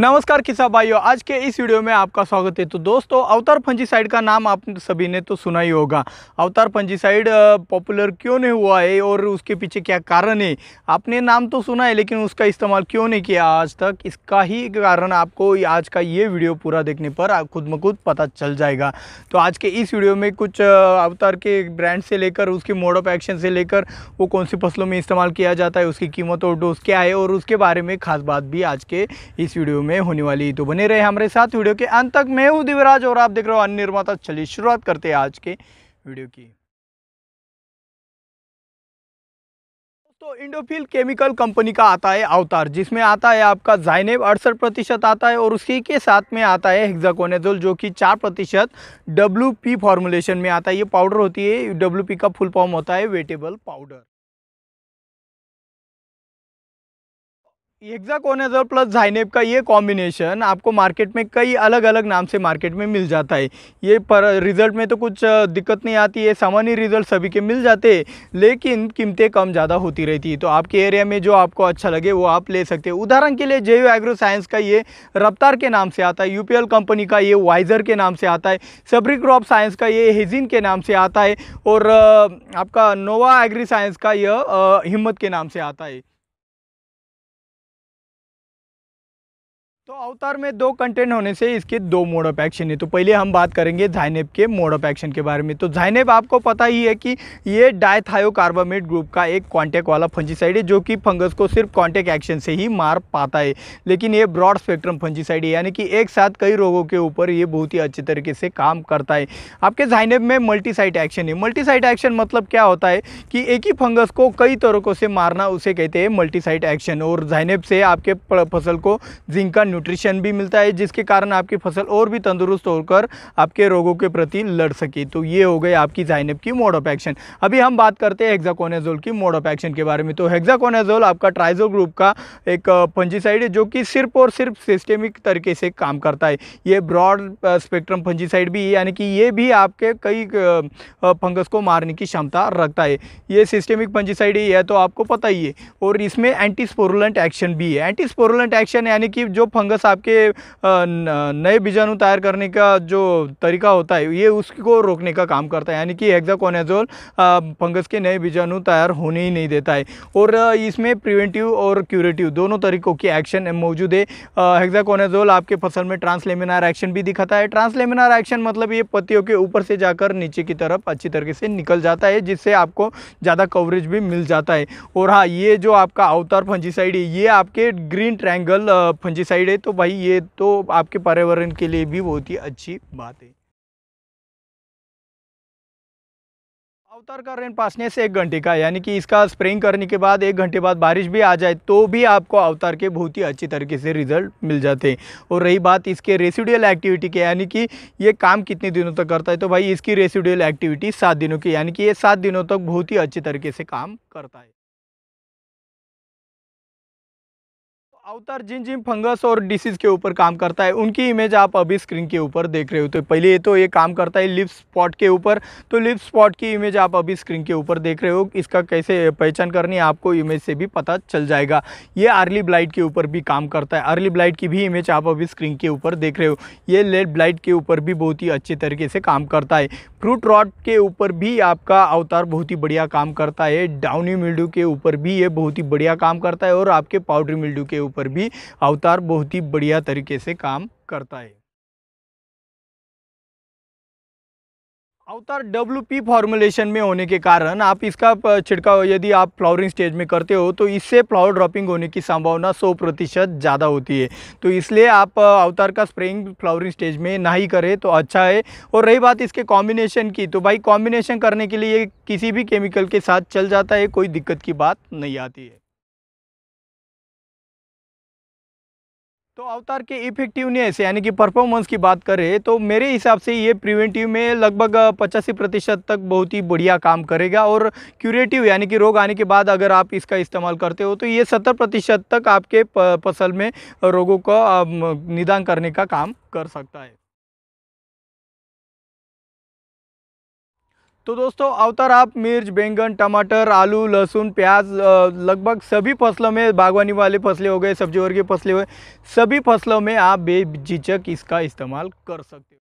नमस्कार किसान भाइयों आज के इस वीडियो में आपका स्वागत है तो दोस्तों अवतार साइड का नाम आप सभी ने तो सुना ही होगा अवतार साइड पॉपुलर क्यों नहीं हुआ है और उसके पीछे क्या कारण है आपने नाम तो सुना है लेकिन उसका इस्तेमाल क्यों नहीं किया आज तक इसका ही कारण आपको आज का ये वीडियो पूरा देखने पर खुद ब खुद पता चल जाएगा तो आज के इस वीडियो में कुछ अवतार के ब्रांड से लेकर उसके मोड ऑफ एक्शन से लेकर वो कौन सी फसलों में इस्तेमाल किया जाता है उसकी कीमत और डोज क्या है और उसके बारे में खास बात भी आज के इस वीडियो में में होने वाली तो बने रहे हमारे साथ वीडियो के अंत तक मैं हूँ दिवराज और आप देख रहे हो अन्य निर्माता चलिए शुरुआत करते हैं आज के वीडियो की तो इंडोफिल केमिकल कंपनी का आता है अवतार जिसमें आता है आपका जाइनेब अड़सठ प्रतिशत आता है और उसी के साथ में आता है हेक्साकोनेजोल जो कि चार प्रतिशत डब्ल्यू फॉर्मुलेशन में आता है ये पाउडर होती है डब्ल्यू का फुल फॉर्म होता है wettable powder hexaconazole plus zineb का ये कॉम्बिनेशन आपको मार्केट में कई अलग अलग नाम से मार्केट में मिल जाता है ये पर रिज़ल्ट में तो कुछ दिक्कत नहीं आती है सामान्य रिज़ल्ट सभी के मिल जाते लेकिन कीमतें कम ज़्यादा होती रहती है तो आपके एरिया में जो आपको अच्छा लगे वो आप ले सकते हैं उदाहरण के लिए जेयू एग्रो साइंस का ये रफ्तार के नाम से आता है यू कंपनी का ये वाइजर के नाम से आता है सबरी क्रॉप साइंस का ये हेजिन के नाम से आता है और आपका नोवा एग्री साइंस का यह हिम्मत के नाम से आता है तो अवतार में दो कंटेंट होने से इसके दो मोड ऑफ एक्शन है तो पहले हम बात करेंगे जाइनेब के मोड ऑफ एक्शन के बारे में तो जाइनेब आपको पता ही है कि ये कार्बामेट ग्रुप का एक कॉन्टैक्ट वाला फंजीसाइड है जो कि फंगस को सिर्फ कॉन्टैक्ट एक्शन से ही मार पाता है लेकिन ये ब्रॉड स्पेक्ट्रम फंजीसाइड है यानी कि एक साथ कई रोगों के ऊपर ये बहुत ही अच्छे तरीके से काम करता है आपके जाइनेब में मल्टीसाइट एक्शन है मल्टीसाइट एक्शन मतलब क्या होता है कि एक ही फंगस को कई तरीक़ों से मारना उसे कहते हैं मल्टीसाइट एक्शन और जाइनेब से आपके फसल को जिंका न्यूट्रिशन भी मिलता है जिसके कारण आपकी फसल और भी तंदुरुस्त होकर आपके रोगों के प्रति लड़ सके तो ये हो गए आपकी जाइनब की मोड ऑफ एक्शन अभी हम बात करते हैं हेक्जाकोनेजोल की मोड ऑफ एक्शन के बारे में तो हेक्जाकोनेजोल आपका ट्राइजो ग्रुप का एक फंजीसाइड है जो कि सिर्फ और सिर्फ सिस्टेमिक तरीके से काम करता है ये ब्रॉड स्पेक्ट्रम फंजीसाइड भी यानी कि ये भी आपके कई फंगस को मारने की क्षमता रखता है ये सिस्टेमिक फंजीसाइड ही है तो आपको पता ही है और इसमें एंटीस्पोरुलेंट एक्शन भी है एंटीस्पोरुलेंट एक्शन यानी कि जो फंग फंगस आपके नए बीजाणु तैयार करने का जो तरीका होता है ये उसको रोकने का काम करता है यानी कि एग्जाकोनेजोल फंगस के नए बीजाणु तैयार होने ही नहीं देता है और इसमें प्रिवेंटिव और क्यूरेटिव दोनों तरीकों की एक्शन मौजूद है हेक्साकोनाजोल आपके फसल में ट्रांसलेमिनार एक्शन भी दिखाता है ट्रांसलेमिनार एक्शन मतलब ये पत्तियों के ऊपर से जाकर नीचे की तरफ अच्छी तरीके से निकल जाता है जिससे आपको ज़्यादा कवरेज भी मिल जाता है और हाँ ये जो आपका अवतार फंजीसाइड है ये आपके ग्रीन ट्रैंगल फंजीसाइड है तो भाई ये तो आपके पर्यावरण के लिए भी बहुत ही अच्छी बात है अवतार का रेन पासने से एक घंटे का यानी कि इसका स्प्रेइंग करने के बाद एक घंटे बाद बारिश भी आ जाए तो भी आपको अवतार के बहुत ही अच्छी तरीके से रिजल्ट मिल जाते हैं और रही बात इसके रेसिडुअल एक्टिविटी के यानी कि ये काम कितने दिनों तक करता है तो भाई इसकी रेसिडुअल एक्टिविटी सात दिनों की यानी कि ये सात दिनों तक बहुत ही अच्छी तरीके से काम करता है अवतार जिन जिन फंगस और डिसीज़ के ऊपर काम करता है उनकी इमेज आप अभी स्क्रीन के ऊपर देख रहे हो तो पहले ये तो ये काम करता है लिप स्पॉट के ऊपर तो लिप स्पॉट की इमेज आप अभी स्क्रीन के ऊपर देख रहे हो इसका कैसे पहचान करनी आपको इमेज से भी पता चल जाएगा ये अर्ली ब्लाइट के ऊपर भी काम करता है अर्ली ब्लाइट की भी इमेज आप अभी स्क्रीन के ऊपर देख रहे हो ये लेट ब्लाइट के ऊपर भी बहुत ही अच्छे तरीके से काम करता है फ्रूट रॉड के ऊपर भी आपका अवतार बहुत ही बढ़िया काम करता है डाउनी मिल्डू के ऊपर भी ये बहुत ही बढ़िया काम करता है और आपके पाउडरी मिल्डू के ऊपर पर भी अवतार बहुत ही बढ़िया तरीके से काम करता है अवतार डब्ल्यू पी फॉर्मुलेशन में होने के कारण आप इसका छिड़काव यदि आप फ्लावरिंग स्टेज में करते हो तो इससे फ्लावर ड्रॉपिंग होने की संभावना 100 प्रतिशत ज़्यादा होती है तो इसलिए आप अवतार का स्प्रेइंग फ्लावरिंग स्टेज में नहीं करें तो अच्छा है और रही बात इसके कॉम्बिनेशन की तो भाई कॉम्बिनेशन करने के लिए किसी भी केमिकल के साथ चल जाता है कोई दिक्कत की बात नहीं आती है तो अवतार के इफेक्टिवनेस यानी कि परफॉर्मेंस की बात करें तो मेरे हिसाब से ये प्रिवेंटिव में लगभग पचासी प्रतिशत तक बहुत ही बढ़िया काम करेगा और क्यूरेटिव यानी कि रोग आने के बाद अगर आप इसका इस्तेमाल करते हो तो ये सत्तर प्रतिशत तक आपके फसल में रोगों का निदान करने का काम कर सकता है तो दोस्तों अवतार आप मिर्च बैंगन टमाटर आलू लहसुन प्याज लगभग सभी फसलों में बागवानी वाले फसलें हो गए सब्जी वर्गीय फसलें हो गए सभी फसलों में आप बेझिझक इसका इस्तेमाल कर सकते हो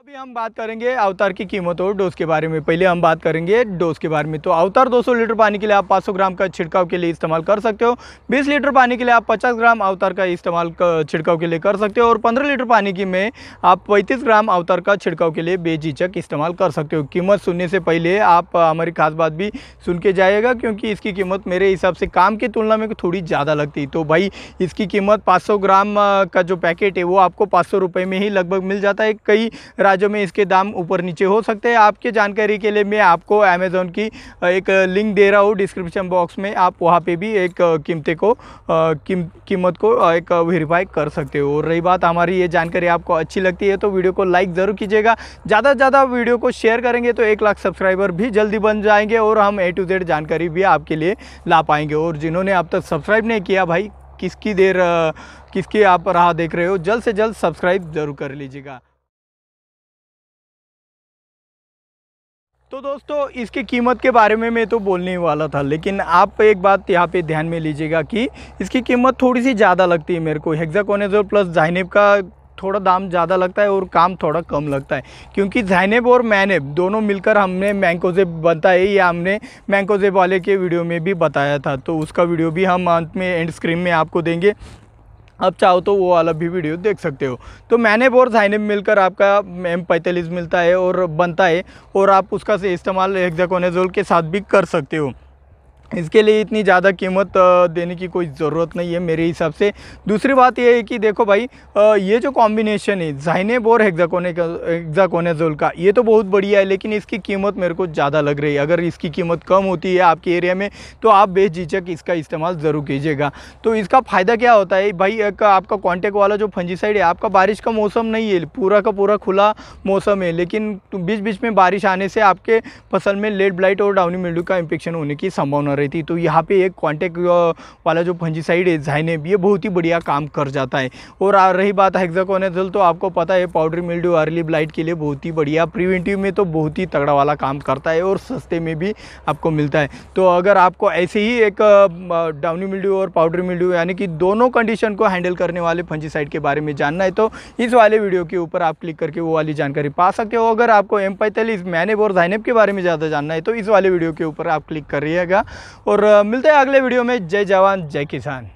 अभी हम बात करेंगे अवतार की कीमत और डोज के बारे में पहले हम बात करेंगे डोज के बारे में तो अवतार 200 लीटर पानी के लिए आप 500 ग्राम का छिड़काव के लिए इस्तेमाल कर सकते हो 20 लीटर पानी के लिए आप 50 ग्राम अवतार का इस्तेमाल छिड़काव के लिए कर सकते हो और 15 लीटर पानी की में आप 35 ग्राम अवतार का छिड़काव के लिए बेझिझक इस्तेमाल कर सकते हो कीमत सुनने से पहले आप हमारी खास बात भी सुन के जाइएगा क्योंकि इसकी कीमत मेरे हिसाब से काम की तुलना में थोड़ी ज़्यादा लगती तो भाई इसकी कीमत पाँच ग्राम का जो पैकेट है वो आपको पाँच में ही लगभग मिल जाता है कई राज्यों में इसके दाम ऊपर नीचे हो सकते हैं आपके जानकारी के लिए मैं आपको अमेज़ोन की एक लिंक दे रहा हूँ डिस्क्रिप्शन बॉक्स में आप वहाँ पे भी एक कीमतें को कीमत को एक वेरीफाई कर सकते हो और रही बात हमारी ये जानकारी आपको अच्छी लगती है तो वीडियो को लाइक ज़रूर कीजिएगा ज़्यादा से ज़्यादा वीडियो को शेयर करेंगे तो एक लाख सब्सक्राइबर भी जल्दी बन जाएंगे और हम ए टू जेड जानकारी भी आपके लिए ला पाएंगे और जिन्होंने अब तक सब्सक्राइब नहीं किया भाई किसकी देर किसकी आप राह देख रहे हो जल्द से जल्द सब्सक्राइब ज़रूर कर लीजिएगा तो दोस्तों इसकी कीमत के बारे में मैं तो बोलने वाला था लेकिन आप एक बात यहाँ पे ध्यान में लीजिएगा कि इसकी कीमत थोड़ी सी ज़्यादा लगती है मेरे को हेक्साकोनेजोल प्लस जाइनेब का थोड़ा दाम ज़्यादा लगता है और काम थोड़ा कम लगता है क्योंकि जैनेब और मैनेब दोनों मिलकर हमने मैंकोजेब बनता है हमने मैंकोजेब वाले के वीडियो में भी बताया था तो उसका वीडियो भी हम अंत में एंड स्क्रीन में आपको देंगे आप चाहो तो वो वाला भी वीडियो देख सकते हो तो मैंने और जाइनेप मिलकर आपका एम पैंतालीस मिलता है और बनता है और आप उसका से इस्तेमाल हेक्साकोनेजोल के साथ भी कर सकते हो इसके लिए इतनी ज़्यादा कीमत देने की कोई ज़रूरत नहीं है मेरे हिसाब से दूसरी बात यह है कि देखो भाई ये जो कॉम्बिनेशन है जाइनेब और हेक्जाकोने का हेक्जाकोनेजोल का ये तो बहुत बढ़िया है लेकिन इसकी कीमत मेरे को ज़्यादा लग रही है अगर इसकी कीमत कम होती है आपके एरिया में तो आप बेझिझक इसका इस्तेमाल ज़रूर कीजिएगा तो इसका फ़ायदा क्या होता है भाई एक आपका कॉन्टेक्ट वाला जो फंजीसाइड है आपका बारिश का मौसम नहीं है पूरा का पूरा खुला मौसम है लेकिन बीच बीच में बारिश आने से आपके फसल में लेट ब्लाइट और डाउनी मिल्डू का इन्फेक्शन होने की संभावना रही थी तो यहाँ पे एक कॉन्टेक्ट वाला जो फंजीसाइड जाइनेब ये बहुत ही बढ़िया काम कर जाता है और रही बात हेक्साकोनेजल तो आपको पता है पाउडर मिल्ड्यू अर्ली ब्लाइट के लिए बहुत ही बढ़िया प्रिवेंटिव में तो बहुत ही तगड़ा वाला काम करता है और सस्ते में भी आपको मिलता है तो अगर आपको ऐसे ही एक डाउनी मिल्ड्यू और पाउडर मिल्ड्यू यानी कि दोनों कंडीशन को हैंडल करने वाले फंजीसाइड के बारे में जानना है तो इस वाले वीडियो के ऊपर आप क्लिक करके वो वाली जानकारी पा सकते हो अगर आपको एम पैंतालीस मैनेब और जाइनेब के बारे में ज़्यादा जानना है तो इस वाले वीडियो के ऊपर आप क्लिक करिएगा और मिलते हैं अगले वीडियो में जय जवान जय किसान